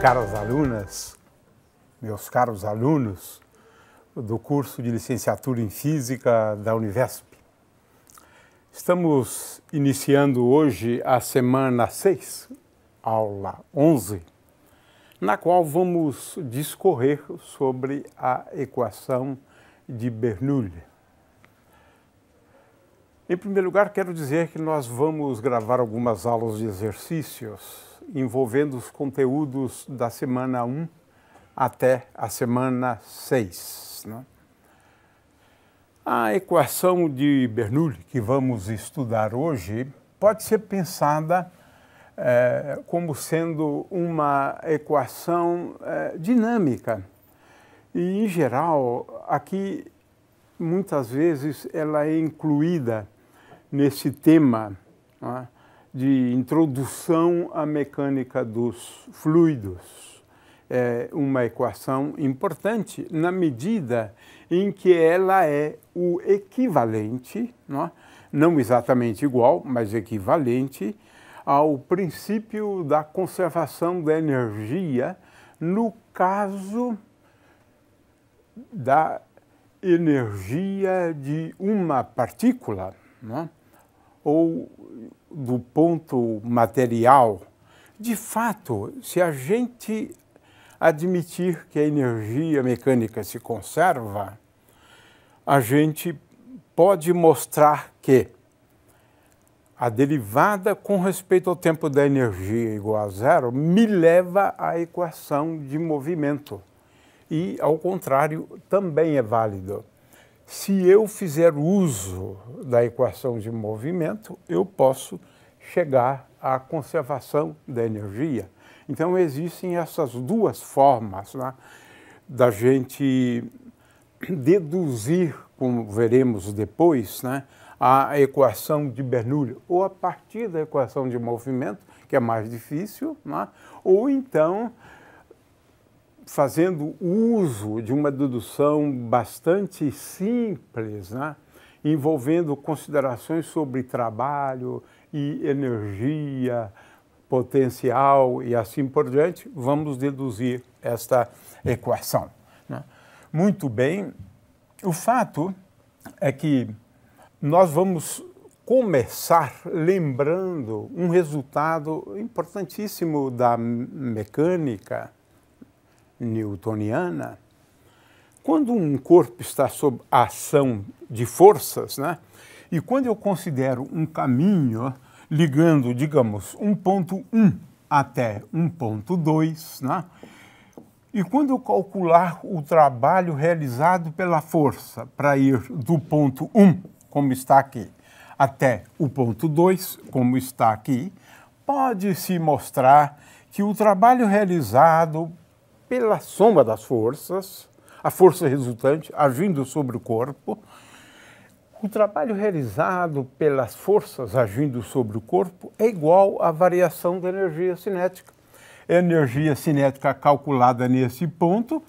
caras alunas, meus caros alunos do curso de licenciatura em Física da Univesp. Estamos iniciando hoje a semana 6, aula 11, na qual vamos discorrer sobre a equação de Bernoulli. Em primeiro lugar, quero dizer que nós vamos gravar algumas aulas de exercícios envolvendo os conteúdos da semana 1 até a semana 6. Né? A equação de Bernoulli, que vamos estudar hoje, pode ser pensada eh, como sendo uma equação eh, dinâmica. E, em geral, aqui muitas vezes ela é incluída nesse tema. Né? de introdução à mecânica dos fluidos. É uma equação importante na medida em que ela é o equivalente, não, é? não exatamente igual, mas equivalente, ao princípio da conservação da energia no caso da energia de uma partícula, é? ou do ponto material, de fato, se a gente admitir que a energia mecânica se conserva, a gente pode mostrar que a derivada com respeito ao tempo da energia igual a zero me leva à equação de movimento. E, ao contrário, também é válido. Se eu fizer uso da equação de movimento, eu posso chegar à conservação da energia. Então, existem essas duas formas né, da gente deduzir, como veremos depois, né, a equação de Bernoulli, ou a partir da equação de movimento, que é mais difícil, né, ou então fazendo uso de uma dedução bastante simples, né? envolvendo considerações sobre trabalho e energia, potencial e assim por diante, vamos deduzir esta equação. Né? Muito bem, o fato é que nós vamos começar lembrando um resultado importantíssimo da mecânica newtoniana, quando um corpo está sob a ação de forças, né? e quando eu considero um caminho ligando, digamos, um ponto 1 até um 1.2, né? e quando eu calcular o trabalho realizado pela força para ir do ponto 1, como está aqui, até o ponto 2, como está aqui, pode-se mostrar que o trabalho realizado pela soma das forças, a força resultante agindo sobre o corpo. O trabalho realizado pelas forças agindo sobre o corpo é igual à variação da energia cinética. A energia cinética calculada nesse ponto,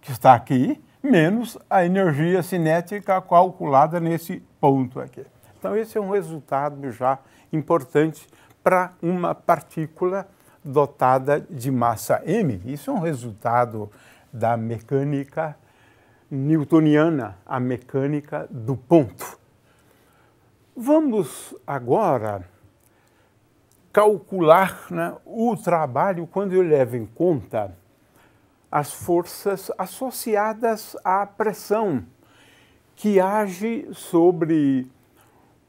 que está aqui, menos a energia cinética calculada nesse ponto aqui. Então, esse é um resultado já importante para uma partícula dotada de massa m. Isso é um resultado da mecânica newtoniana, a mecânica do ponto. Vamos agora calcular né, o trabalho quando eu levo em conta as forças associadas à pressão que age sobre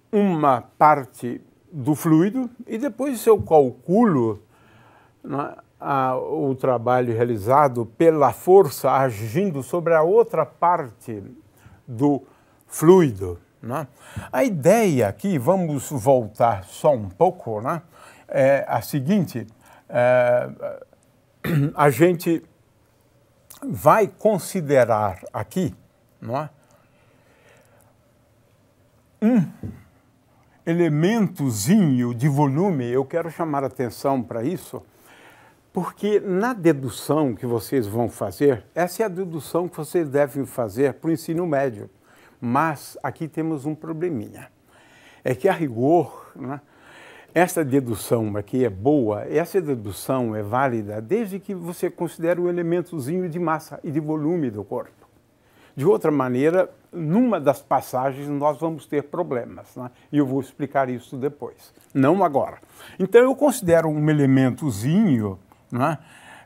uma parte do fluido e depois eu calculo né, o trabalho realizado pela força agindo sobre a outra parte do fluido. Né? A ideia aqui, vamos voltar só um pouco, né? é a seguinte: é, a gente vai considerar aqui não é? um elementozinho de volume, eu quero chamar a atenção para isso porque na dedução que vocês vão fazer, essa é a dedução que vocês devem fazer para o ensino médio. Mas aqui temos um probleminha. É que a rigor, né, essa dedução aqui é boa, essa dedução é válida desde que você considere o elementozinho de massa e de volume do corpo. De outra maneira, numa das passagens nós vamos ter problemas, né? e eu vou explicar isso depois, não agora. Então eu considero um elementozinho né?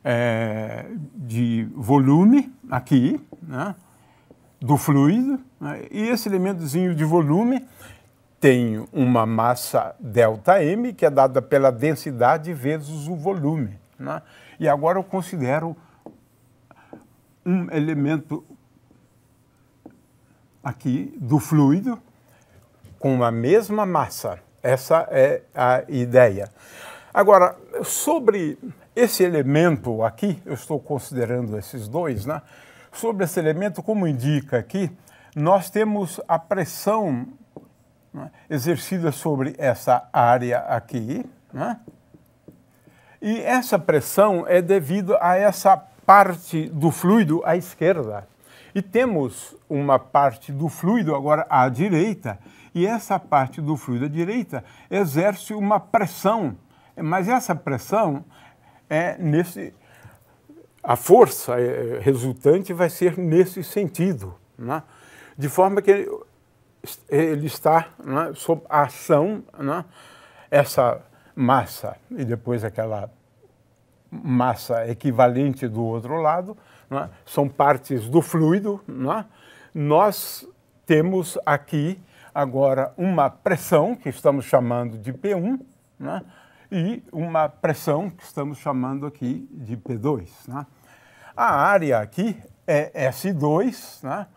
é, de volume aqui, né? do fluido, né? e esse elementozinho de volume tem uma massa delta m que é dada pela densidade vezes o volume. Né? E agora eu considero um elemento aqui do fluido com a mesma massa. Essa é a ideia. Agora, sobre esse elemento aqui, eu estou considerando esses dois, né? Sobre esse elemento, como indica aqui, nós temos a pressão né, exercida sobre essa área aqui, né? E essa pressão é devido a essa parte do fluido à esquerda. E temos uma parte do fluido agora à direita, e essa parte do fluido à direita exerce uma pressão. Mas essa pressão é nesse a força é, resultante vai ser nesse sentido, né? de forma que ele, está né, sob a ação, né, essa massa e depois aquela massa equivalente do outro lado, né, são partes do fluido. Né? Nós temos aqui agora uma pressão, que estamos chamando de P1, né? e uma pressão que estamos chamando aqui de P2. Né? A área aqui é S2, né?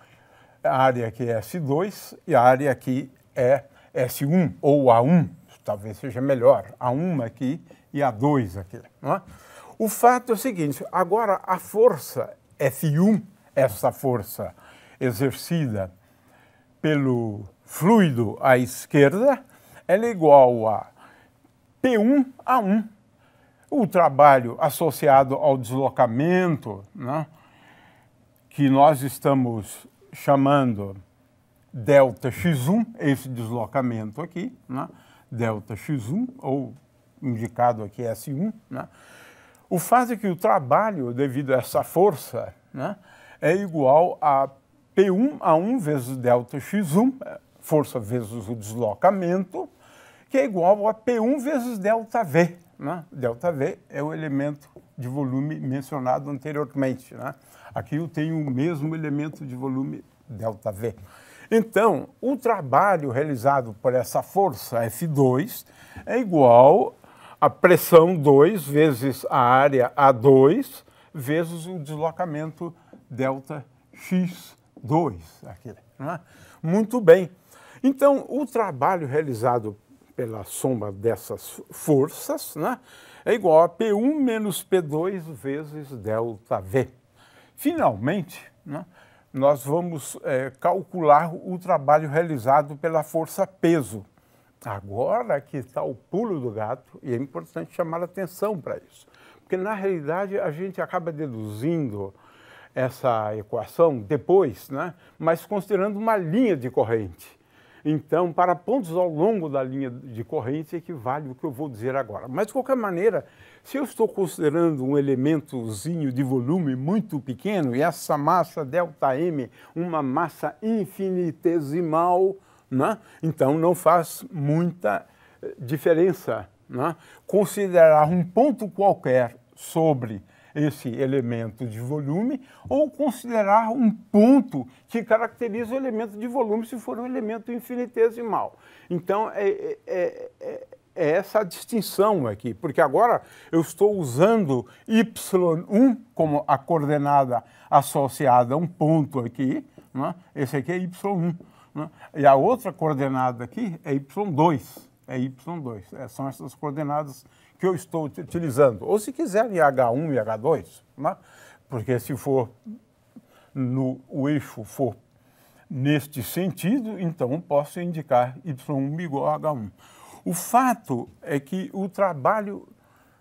a área aqui é S2 e a área aqui é S1 ou A1, talvez seja melhor, A1 aqui e A2 aqui. É? O fato é o seguinte, agora a força F1, essa força exercida pelo fluido à esquerda, ela é igual a P1 a 1. O trabalho associado ao deslocamento, né, que nós estamos chamando delta x1, esse deslocamento aqui, né, delta x1, ou indicado aqui S1, né, o fato é que o trabalho, devido a essa força, né, é igual a P1 a 1 vezes delta x1, força vezes o deslocamento, que é igual a P1 vezes delta V. Né? Delta V é o elemento de volume mencionado anteriormente. Né? Aqui eu tenho o mesmo elemento de volume delta V. Então, o trabalho realizado por essa força F2 é igual a pressão 2 vezes a área A2 vezes o deslocamento delta x2. Aqui, né? Muito bem. Então, o trabalho realizado pela soma dessas forças, né, é igual a P1 menos P2 vezes delta V. Finalmente, né, nós vamos é, calcular o trabalho realizado pela força peso. Agora que está o pulo do gato, e é importante chamar atenção para isso, porque na realidade a gente acaba deduzindo essa equação depois, né, mas considerando uma linha de corrente. Então, para pontos ao longo da linha de corrente equivale o que eu vou dizer agora. Mas, de qualquer maneira, se eu estou considerando um elementozinho de volume muito pequeno, e essa massa ΔM, uma massa infinitesimal, né? então não faz muita eh, diferença. Né? Considerar um ponto qualquer sobre esse elemento de volume ou considerar um ponto que caracteriza o elemento de volume se for um elemento infinitesimal. Então, é, é, é, é essa distinção aqui, porque agora eu estou usando y1 como a coordenada associada a um ponto aqui, né? esse aqui é y1, né? e a outra coordenada aqui é y2, é y2, são essas coordenadas associadas que eu estou utilizando. Ou se quiserem H1 e H2, né? porque se for no, o eixo for neste sentido, então posso indicar Y1 igual a H1. O fato é que o trabalho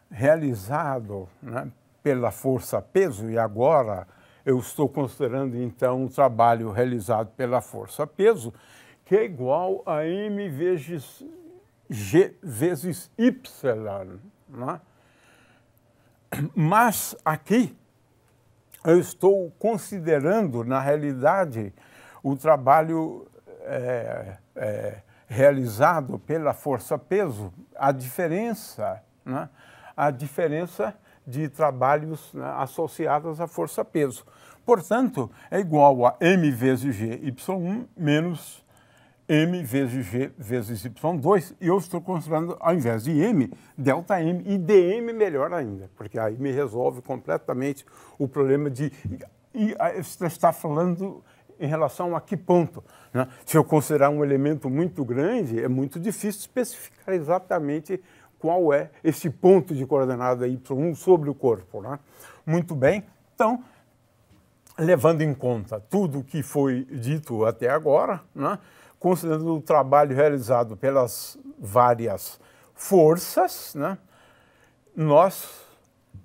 realizado né, pela força-peso, e agora eu estou considerando então o trabalho realizado pela força-peso, que é igual a vezes G vezes Y. Né? Mas aqui eu estou considerando, na realidade, o trabalho é, é, realizado pela força-peso, a diferença, né? a diferença de trabalhos né, associados à força-peso. Portanto, é igual a m vezes gy menos m vezes g vezes y2, e eu estou considerando, ao invés de m, delta m, e dm melhor ainda, porque aí me resolve completamente o problema de... E, você está falando em relação a que ponto. Né? Se eu considerar um elemento muito grande, é muito difícil especificar exatamente qual é esse ponto de coordenada y1 sobre o corpo. Né? Muito bem, então, levando em conta tudo o que foi dito até agora, né? considerando o trabalho realizado pelas várias forças, né, nós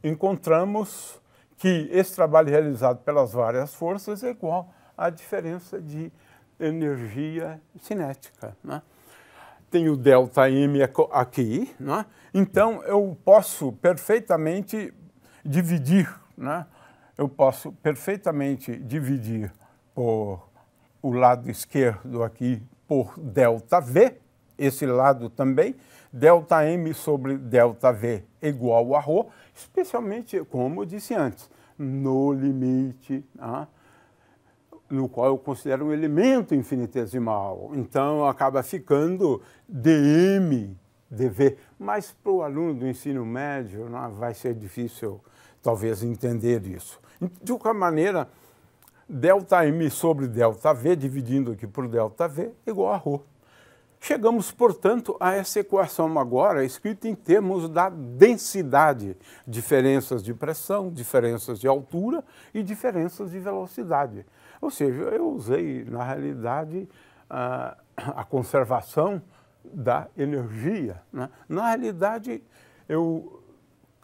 encontramos que esse trabalho realizado pelas várias forças é igual à diferença de energia cinética. Né? Tem o delta M aqui, né? então eu posso perfeitamente dividir, né? eu posso perfeitamente dividir por o lado esquerdo aqui por ΔV, esse lado também, ΔM sobre ΔV igual a Rho, especialmente, como eu disse antes, no limite, tá? no qual eu considero um elemento infinitesimal. Então, acaba ficando dm dv. Mas para o aluno do ensino médio, não, né, vai ser difícil, talvez, entender isso. De qualquer maneira, delta m sobre delta v dividindo aqui por delta v igual a ρ. Chegamos, portanto, a essa equação agora escrita em termos da densidade, diferenças de pressão, diferenças de altura e diferenças de velocidade. Ou seja, eu usei, na realidade, a, a conservação da energia. Né? Na realidade, eu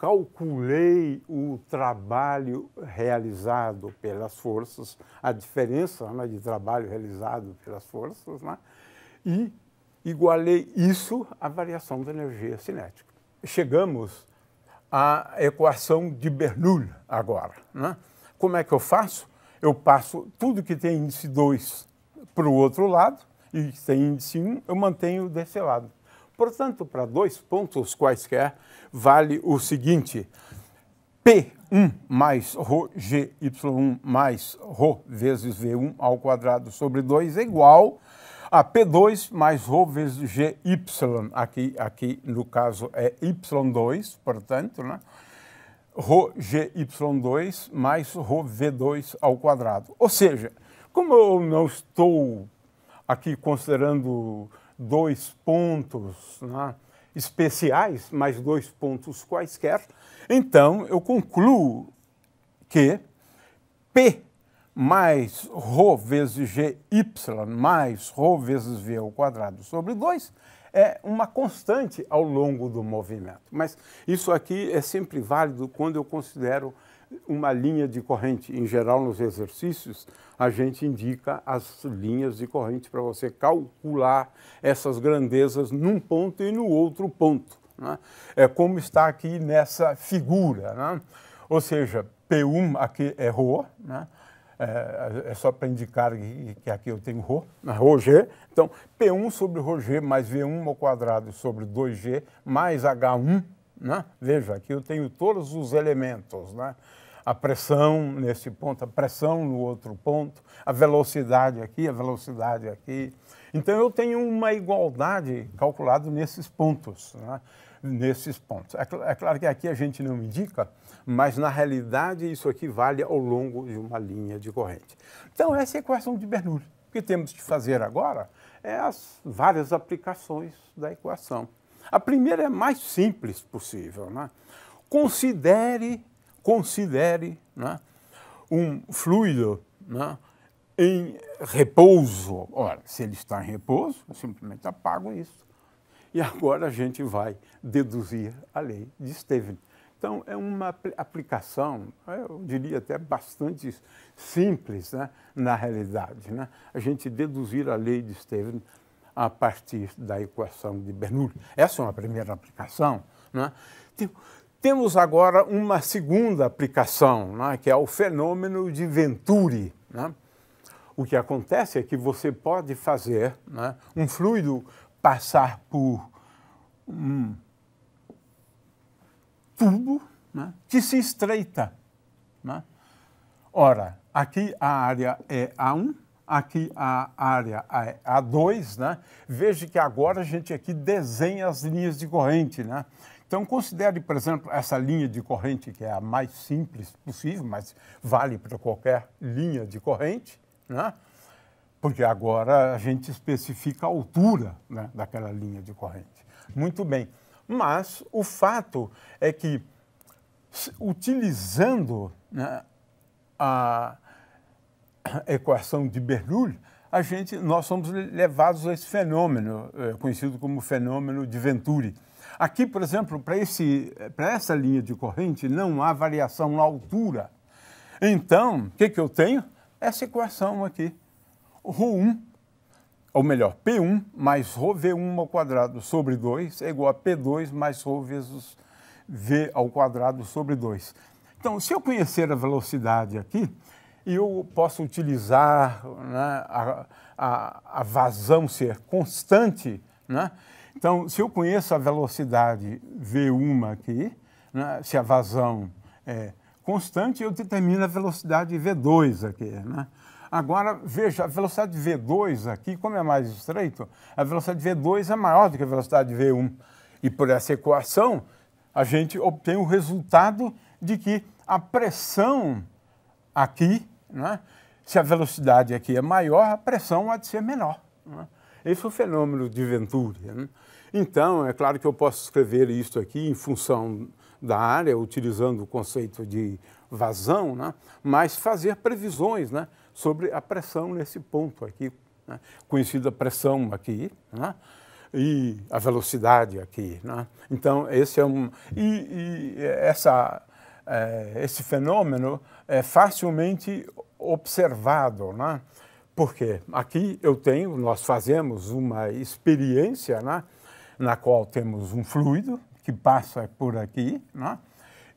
calculei o trabalho realizado pelas forças, a diferença né, de trabalho realizado pelas forças, né, e igualei isso à variação da energia cinética. Chegamos à equação de Bernoulli agora. Né? Como é que eu faço? Eu passo tudo que tem índice 2 para o outro lado e que tem índice 1 eu mantenho desse lado. Portanto, para dois pontos quaisquer, vale o seguinte: P1 mais ρGy1 mais ρ vezes V1 ao quadrado sobre 2 é igual a P2 mais ρ vezes GY, aqui, aqui no caso é Y2, portanto, né? Rho 2 mais ρv 2 ao quadrado. Ou seja, como eu não estou aqui considerando dois pontos né, especiais, mais dois pontos quaisquer, então eu concluo que P mais Rho vezes GY mais Rho vezes V ao quadrado sobre 2 é uma constante ao longo do movimento. Mas isso aqui é sempre válido quando eu considero uma linha de corrente. Em geral, nos exercícios, a gente indica as linhas de corrente para você calcular essas grandezas num ponto e no outro ponto. Né? É como está aqui nessa figura. Né? Ou seja, P1 aqui é Rho, né? é, é, só para indicar que, aqui eu tenho Rho, né? Rho G. Então, P1 sobre Rho G mais V1 ao quadrado sobre 2G mais H1 né? Veja, aqui eu tenho todos os elementos, né? a pressão nesse ponto, a pressão no outro ponto, a velocidade aqui, a velocidade aqui. Então eu tenho uma igualdade calculada nesses pontos, né? nesses pontos. É, cl é, claro que aqui a gente não indica, mas na realidade isso aqui vale ao longo de uma linha de corrente. Então essa é a equação de Bernoulli. O que temos que fazer agora é as várias aplicações da equação. A primeira é a mais simples possível. Né? Considere considere né, um fluido né, em repouso. Ora, se ele está em repouso, eu simplesmente apago isso. E agora a gente vai deduzir a lei de Steven. Então, é uma aplicação, eu diria até bastante simples né, na realidade. Né? A gente deduzir a lei de Steven a partir da equação de Bernoulli. Essa é uma primeira aplicação. Né? Temos agora uma segunda aplicação, né, que é o fenômeno de Venturi. Né? O que acontece é que você pode fazer né, um fluido passar por um tubo né, que se estreita. Né. Ora, aqui a área é A1, aqui a área A2, né? Veja que agora a gente aqui desenha as linhas de corrente, né? Então, considere, por exemplo, essa linha de corrente, que é a mais simples possível, mas vale para qualquer linha de corrente, né? porque agora a gente especifica a altura né, daquela linha de corrente. Muito bem. Mas o fato é que, utilizando né, a, equação de Bernoulli, a gente, nós somos levados a esse fenômeno, eh, conhecido como fenômeno de Venturi. Aqui, por exemplo, para, esse, para essa linha de corrente não há variação na altura. Então, o que, que eu tenho? Essa equação aqui, ρ1, ou melhor, P1 mais ρV1 ao quadrado sobre 2 é igual a P2 mais ρ vezes V ao quadrado sobre 2. Então, se eu conhecer a velocidade aqui, e eu posso utilizar né, a, a, a, vazão ser constante. Né? Então, se eu conheço a velocidade V1 aqui, né, se a vazão é constante, eu determino a velocidade V2 aqui. Né? Agora, veja, a velocidade V2 aqui, como é mais estreito, a velocidade V2 é maior do que a velocidade V1. E por essa equação, a gente obtém o resultado de que a pressão aqui né? Se a velocidade aqui é maior, a pressão há de ser menor. Né? Esse é o fenômeno de Venturi. Né? Então, é claro que eu posso escrever isso aqui em função da área, utilizando o conceito de vazão, né? mas fazer previsões né? sobre a pressão nesse ponto aqui, né? conhecida pressão aqui, né? e a velocidade aqui. Né? Então, esse é um. E, e essa eh, esse fenômeno é facilmente observado, né? porque aqui eu tenho, nós fazemos uma experiência né? na qual temos um fluido que passa por aqui, né?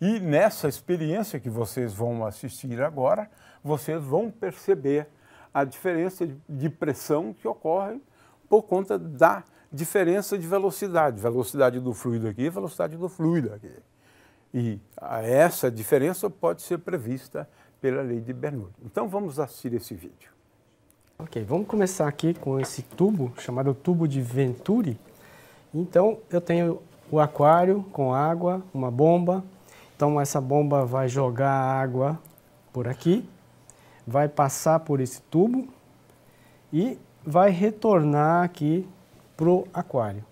e nessa experiência que vocês vão assistir agora, vocês vão perceber a diferença de pressão que ocorre por conta da diferença de velocidade, velocidade do fluido aqui, velocidade do fluido aqui. E essa diferença pode ser prevista pela lei de Bernoulli. Então vamos assistir esse vídeo. Ok, vamos começar aqui com esse tubo chamado tubo de Venturi. Então eu tenho o aquário com água, uma bomba. Então essa bomba vai jogar água por aqui, vai passar por esse tubo e vai retornar aqui para o aquário.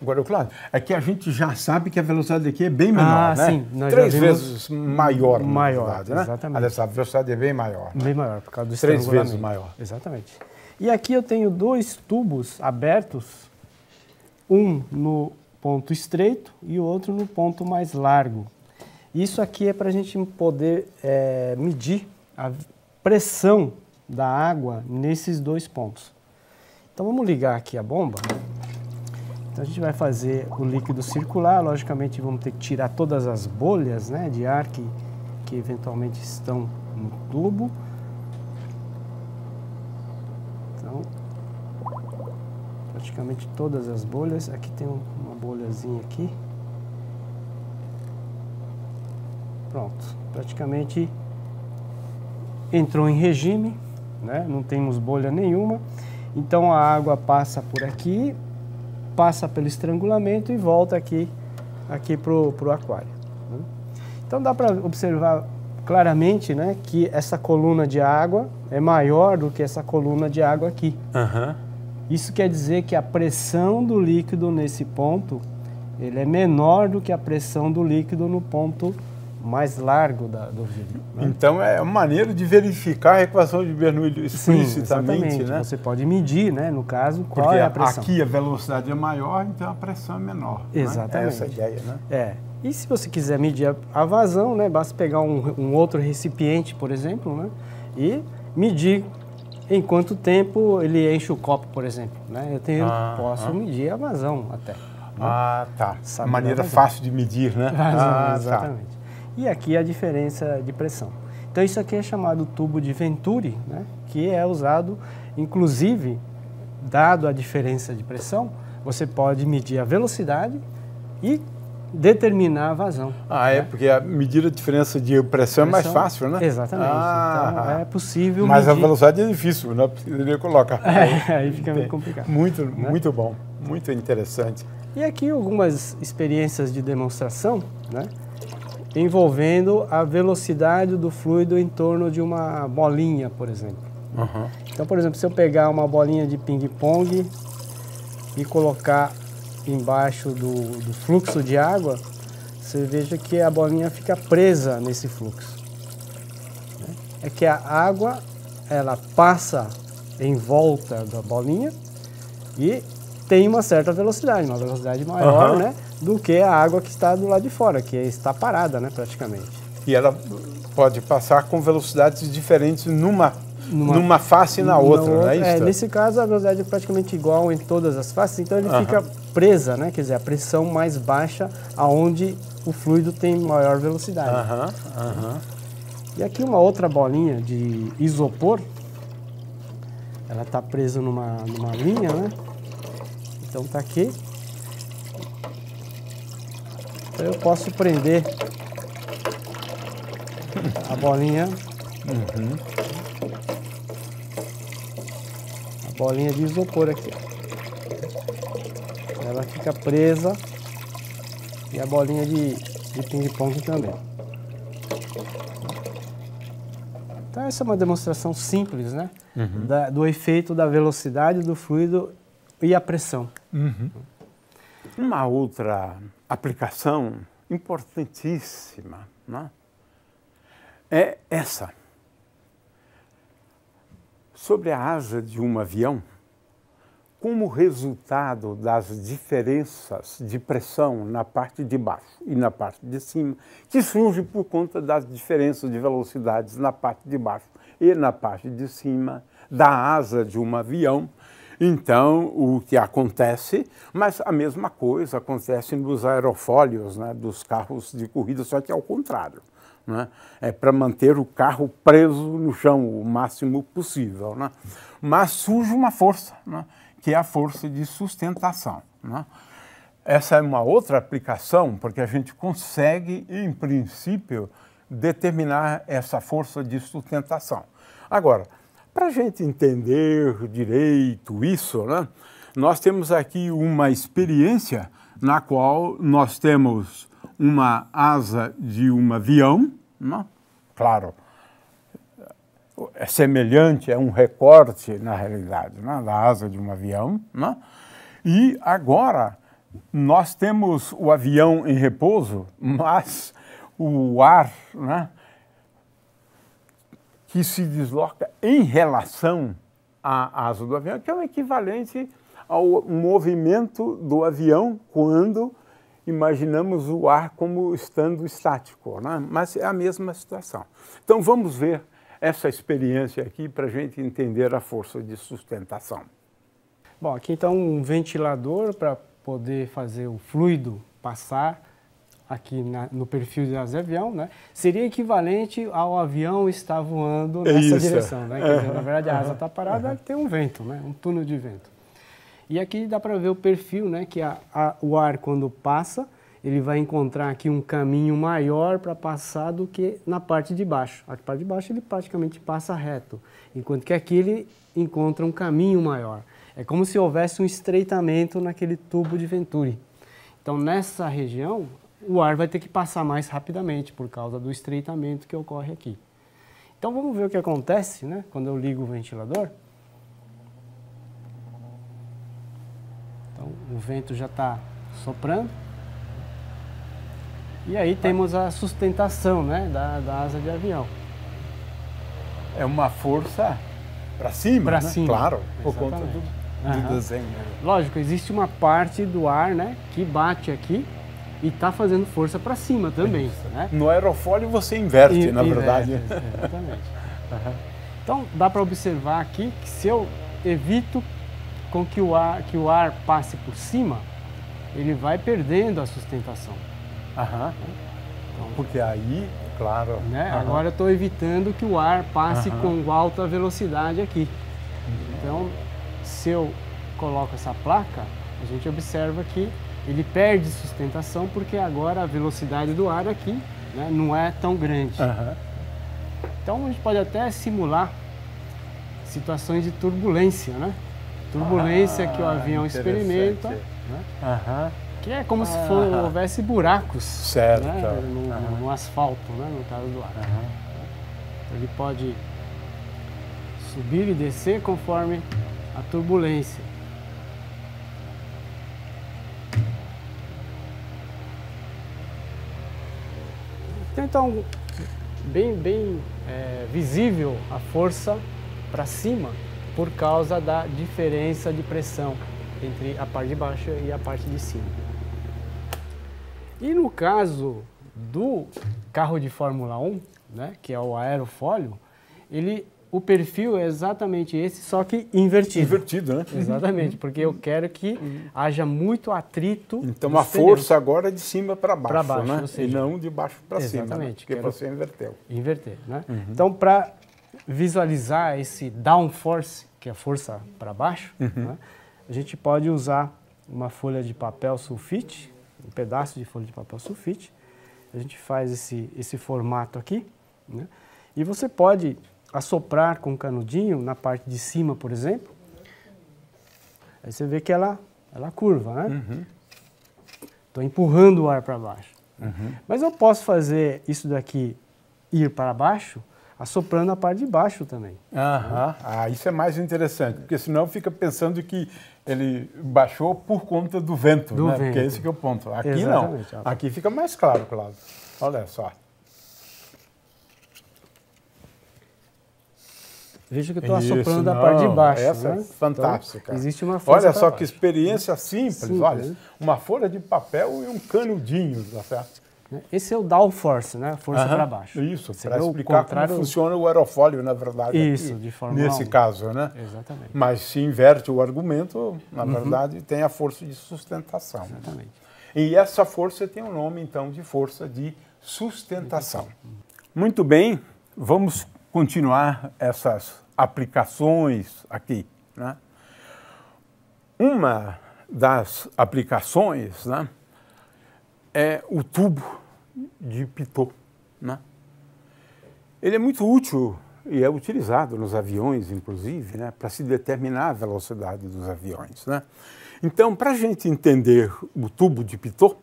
Agora, claro é que a gente já sabe que a velocidade aqui é bem menor, ah, né? sim. Nós Três vezes maior, maior, né? exatamente. Aliás, a velocidade é bem maior. Né? Bem maior, por causa do Três vezes maior. Exatamente. E aqui eu tenho dois tubos abertos, um no ponto estreito e o outro no ponto mais largo. Isso aqui é para a gente poder é, medir a pressão da água nesses dois pontos. Então vamos ligar aqui a bomba. Então a gente vai fazer o líquido circular, logicamente vamos ter que tirar todas as bolhas né, de ar que, que eventualmente estão no tubo. Então, praticamente todas as bolhas. Aqui tem uma bolhazinha aqui. Pronto, praticamente entrou em regime, né? não temos bolha nenhuma. Então a água passa por aqui, passa pelo estrangulamento e volta aqui, aqui para o aquário. Né? Então dá para observar claramente né, que essa coluna de água é maior do que essa coluna de água aqui. Uhum. Isso quer dizer que a pressão do líquido nesse ponto ele é menor do que a pressão do líquido no ponto mais largo da, do vidro. Né? Então é uma maneira de verificar a equação de Bernoulli explicitamente, Sim, né? Você pode medir, né, no caso, qual Porque é a pressão. Aqui a velocidade é maior, então a pressão é menor. Né? Exatamente. Né? É essa a ideia, né? É. E se você quiser medir a vazão, né, basta pegar um, um outro recipiente, por exemplo, né, e medir em quanto tempo ele enche o copo, por exemplo. Né? Eu tenho, ah, posso ah. medir a vazão até. Né? Ah, tá. Sabe maneira fácil de medir, né? Ah, ah exatamente. Tá. E aqui a diferença de pressão. Então isso aqui é chamado tubo de Venturi, né? que é usado, inclusive, dado a diferença de pressão, você pode medir a velocidade e determinar a vazão. Ah, é, né? é? Porque a medir a diferença de pressão, pressão, é mais fácil, né? Exatamente. Ah, então é possível Mas medir. a velocidade é difícil, né? Ele coloca. É, aí fica meio complicado. Muito, né? muito bom, muito interessante. E aqui algumas experiências de demonstração, né? envolvendo a velocidade do fluido em torno de uma bolinha, por exemplo. Uhum. Então, por exemplo, se eu pegar uma bolinha de ping-pong e colocar embaixo do, do, fluxo de água, você veja que a bolinha fica presa nesse fluxo. Né? É que a água ela passa em volta da bolinha e tem uma certa velocidade, uma velocidade maior, uhum. né? do que a água que está do lado de fora, que está parada, né, praticamente. E ela pode passar com velocidades diferentes numa numa, numa face e na, na outra, outra, não é, é isso? É, nesse caso a velocidade é praticamente igual em todas as faces, então ele uhum. fica presa, né? Quer dizer, a pressão mais baixa aonde o fluido tem maior velocidade. Uhum. Uhum. E aqui uma outra bolinha de isopor, ela está presa numa, numa linha, né? Então está aqui. Então eu posso prender a bolinha. Uhum. A bolinha de isopor aqui. Ela fica presa e a bolinha de, de ping-pong também. Então essa é uma demonstração simples, né? Uhum. Da, do efeito da velocidade do fluido e a pressão. Uhum. Uma outra aplicação importantíssima né? é essa. Sobre a asa de um avião, como resultado das diferenças de pressão na parte de baixo e na parte de cima, que surge por conta das diferenças de velocidades na parte de baixo e na parte de cima da asa de um avião, então, o que acontece, mas a mesma coisa acontece nos aerofólios né, dos carros de corrida, só que é ao contrário. Né? É para manter o carro preso no chão o máximo possível. Né? Mas surge uma força, né, que é a força de sustentação. Né? Essa é uma outra aplicação, porque a gente consegue, em princípio, determinar essa força de sustentação. Agora, para a gente entender direito isso, né, nós temos aqui uma experiência na qual nós temos uma asa de um avião, né, claro, é semelhante, é um recorte, na realidade, né, da asa de um avião. Né? E agora nós temos o avião em repouso, mas o ar né, que se desloca em relação à asa do avião, que é o equivalente ao movimento do avião quando imaginamos o ar como estando estático, né? mas é a mesma situação. Então vamos ver essa experiência aqui para a gente entender a força de sustentação. Bom, aqui então um ventilador para poder fazer o fluido passar aqui na, no perfil de avião, né, seria equivalente ao avião estar voando é nessa Isso. É. direção. Né? Dizer, na verdade, a asa está parada, uhum. tem um vento, né, um túnel de vento. E aqui dá para ver o perfil, né, que a, a, o ar, quando passa, ele vai encontrar aqui um caminho maior para passar do que na parte de baixo. A parte de baixo ele praticamente passa reto, enquanto que aqui ele encontra um caminho maior. É como se houvesse um estreitamento naquele tubo de Venturi. Então, nessa região, o ar vai ter que passar mais rapidamente por causa do estreitamento que ocorre aqui. Então vamos ver o que acontece, né? Quando eu ligo o ventilador. Então o vento já está soprando. E aí temos a sustentação, né? Da, da asa de avião. É uma força para cima, pra né? cima, claro, por conta do, do desenho. Né? Lógico, existe uma parte do ar, né? Que bate aqui e está fazendo força para cima também. Isso. Né? No aerofólio você inverte, in, na inverte, verdade. É, é, exatamente. uhum. Então dá para observar aqui que se eu evito com que o ar, que o ar passe por cima, ele vai perdendo a sustentação. Aham. Então, Porque aí, claro. Né? Agora eu estou evitando que o ar passe com alta velocidade aqui. Uhum. Então, se eu coloco essa placa, a gente observa que ele perde sustentação porque agora a velocidade do ar aqui né, não é tão grande. Uhum. Então a gente pode até simular situações de turbulência, né? Turbulência ah, que o ah, avião experimenta, né? uhum. que é como se for, ah. houvesse buracos certo. Né, então. no, uhum. no, asfalto, né? no caso do ar. Então, ele pode subir e descer conforme a turbulência. Então, então, bem, bem é, visível a força para cima por causa da diferença de pressão entre a parte de baixo e a parte de cima. E no caso do carro de Fórmula 1, né, que é o aerofólio, ele o perfil é exatamente esse, só que invertido. Invertido, né? Exatamente, uhum. porque eu quero que uhum. haja muito atrito. Então a força agora é de cima para baixo, pra baixo né? Seja, e não de baixo para cima. Né? Exatamente. Né? Porque você inverteu. Inverter, né? Uhum. Então para visualizar esse downforce, que é a força para baixo, uhum. né? a gente pode usar uma folha de papel sulfite, um pedaço de folha de papel sulfite. A gente faz esse, esse formato aqui, né? E você pode assoprar com o canudinho na parte de cima, por exemplo, aí você vê que ela, ela curva, né? Estou uhum. empurrando o ar para baixo. Uhum. Mas eu posso fazer isso daqui ir para baixo, assoprando a parte de baixo também. Aham. Ah, isso é mais interessante, porque senão fica pensando que ele baixou por conta do vento, do né? Vento. Porque é esse que é o ponto. Aqui Exatamente. não. Aqui fica mais claro, claro. Olha só. Veja que eu estou assoprando não, da parte de baixo. Essa é né? é fantástica. Então, existe uma Olha só que baixo. experiência simples, simples. Olha, né? uma folha de papel e um canudinho, tá certo? Né? Esse é o downforce, né? Força para baixo. Isso, para explicar como funciona o aerofólio, na verdade. Isso, aqui, de forma Nesse alta. caso, né? Exatamente. Mas se inverte o argumento, na uhum. verdade, tem a força de sustentação. Exatamente. E essa força tem o um nome, então, de força de sustentação. Uhum. Muito bem, vamos continuar essas aplicações aqui. Né? Uma das aplicações né, é o tubo de Pitot. Né? Ele é muito útil e é utilizado nos aviões, inclusive, né, para se determinar a velocidade dos aviões. Né? Então, para a gente entender o tubo de Pitot,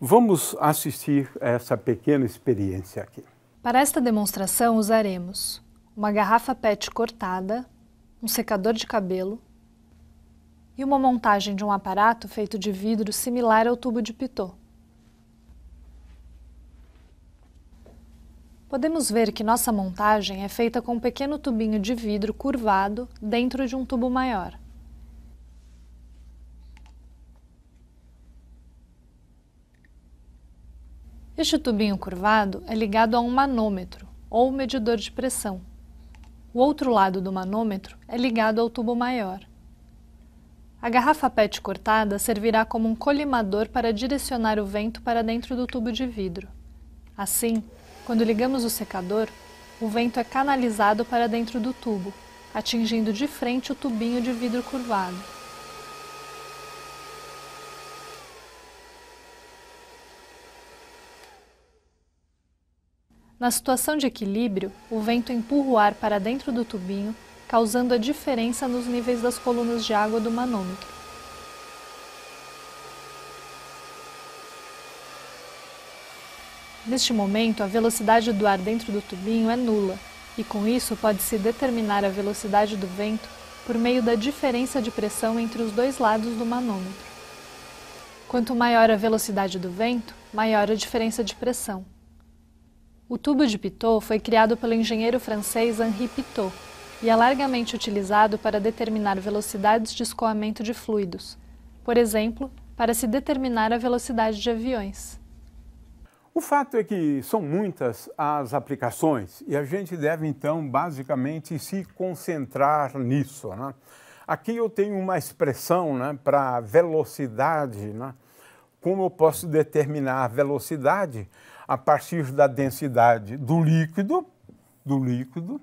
vamos assistir a essa pequena experiência aqui. Para esta demonstração usaremos uma garrafa PET cortada, um secador de cabelo e uma montagem de um aparato feito de vidro similar ao tubo de Pitot. Podemos ver que nossa montagem é feita com um pequeno tubinho de vidro curvado dentro de um tubo maior. Este tubinho curvado é ligado a um manômetro, ou medidor de pressão. O outro lado do manômetro é ligado ao tubo maior. A garrafa PET cortada servirá como um colimador para direcionar o vento para dentro do tubo de vidro. Assim, quando ligamos o secador, o vento é canalizado para dentro do tubo, atingindo de frente o tubinho de vidro curvado. Na situação de equilíbrio, o vento empurra o ar para dentro do tubinho, causando a diferença nos níveis das colunas de água do manômetro. Neste momento, a velocidade do ar dentro do tubinho é nula, e com isso pode-se determinar a velocidade do vento por meio da diferença de pressão entre os dois lados do manômetro. Quanto maior a velocidade do vento, maior a diferença de pressão. O tubo de Pitot foi criado pelo engenheiro francês Henri Pitot e é largamente utilizado para determinar velocidades de escoamento de fluidos, por exemplo, para se determinar a velocidade de aviões. O fato é que são muitas as aplicações e a gente deve então basicamente se concentrar nisso. Né? Aqui eu tenho uma expressão né, para velocidade. Né? Como eu posso determinar a velocidade? a partir da densidade do líquido, do líquido,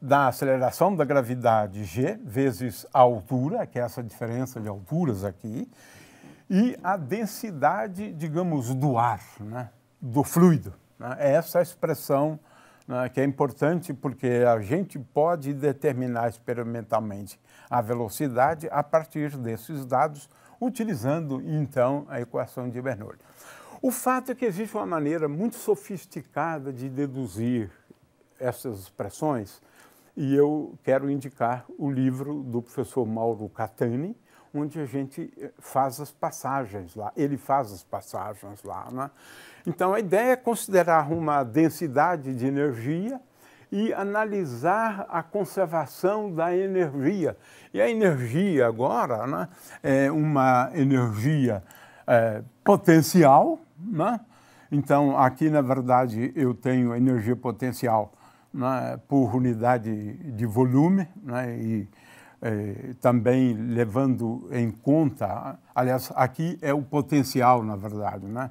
da aceleração da gravidade g vezes a altura, que é essa diferença de alturas aqui, e a densidade, digamos, do ar, né? do fluido. Né? É essa expressão né, que é importante porque a gente pode determinar experimentalmente a velocidade a partir desses dados, utilizando então a equação de Bernoulli. O fato é que existe uma maneira muito sofisticada de deduzir essas expressões, e eu quero indicar o livro do professor Mauro Catani, onde a gente eh, faz as passagens lá, ele faz as passagens lá. Né? Então, a ideia é considerar uma densidade de energia e analisar a conservação da energia. E a energia agora né, é uma energia é, potencial, né? Então, aqui, na verdade, eu tenho energia potencial né, por unidade de volume né, e eh, também levando em conta, aliás, aqui é o potencial, na verdade, né,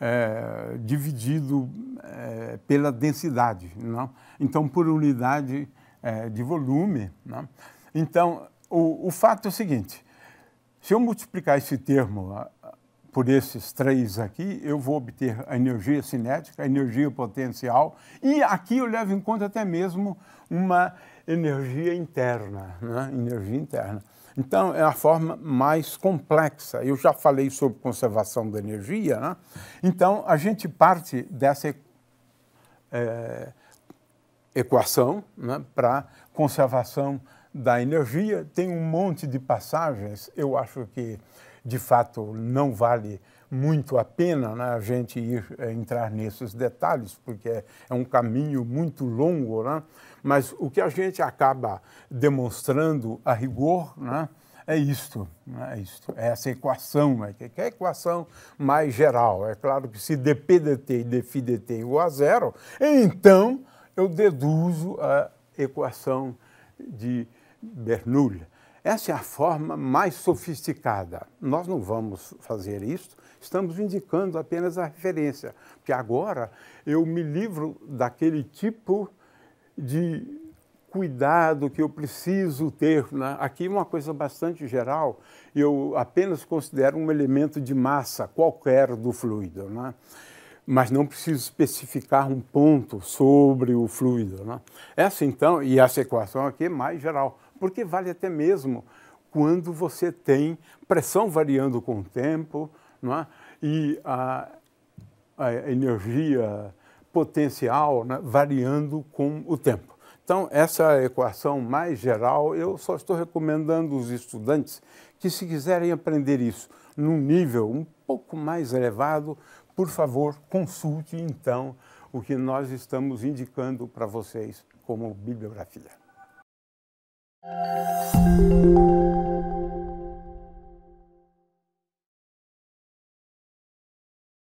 é, dividido é, pela densidade. Né. Então, por unidade é, de volume. Né. Então, o, o fato é o seguinte, se eu multiplicar esse termo por esses três aqui, eu vou obter a energia cinética, a energia potencial, e aqui eu levo em conta até mesmo uma energia interna, né? energia interna. Então, é a forma mais complexa. Eu já falei sobre conservação da energia, né? então a gente parte dessa é, equação né? para conservação da energia. Tem um monte de passagens, eu acho que de fato não vale muito a pena né, a gente ir eh, entrar nesses detalhes, porque é, é um caminho muito longo, né? mas o que a gente acaba demonstrando a rigor né, é isto, né, é isto, é essa equação, né, que é a equação mais geral. É claro que se dpdt e dφdt igual a zero, então eu deduzo a equação de Bernoulli. Essa é a forma mais sofisticada. Nós não vamos fazer isso, estamos indicando apenas a referência, porque agora eu me livro daquele tipo de cuidado que eu preciso ter. Né? Aqui uma coisa bastante geral, eu apenas considero um elemento de massa qualquer do fluido, né? mas não preciso especificar um ponto sobre o fluido. Né? Essa então, e essa equação aqui é mais geral, porque vale até mesmo quando você tem pressão variando com o tempo não é? e a, a energia potencial né, variando com o tempo. Então, essa é equação mais geral, eu só estou recomendando os estudantes que, se quiserem aprender isso num nível um pouco mais elevado, por favor, consulte então o que nós estamos indicando para vocês como bibliografia. Música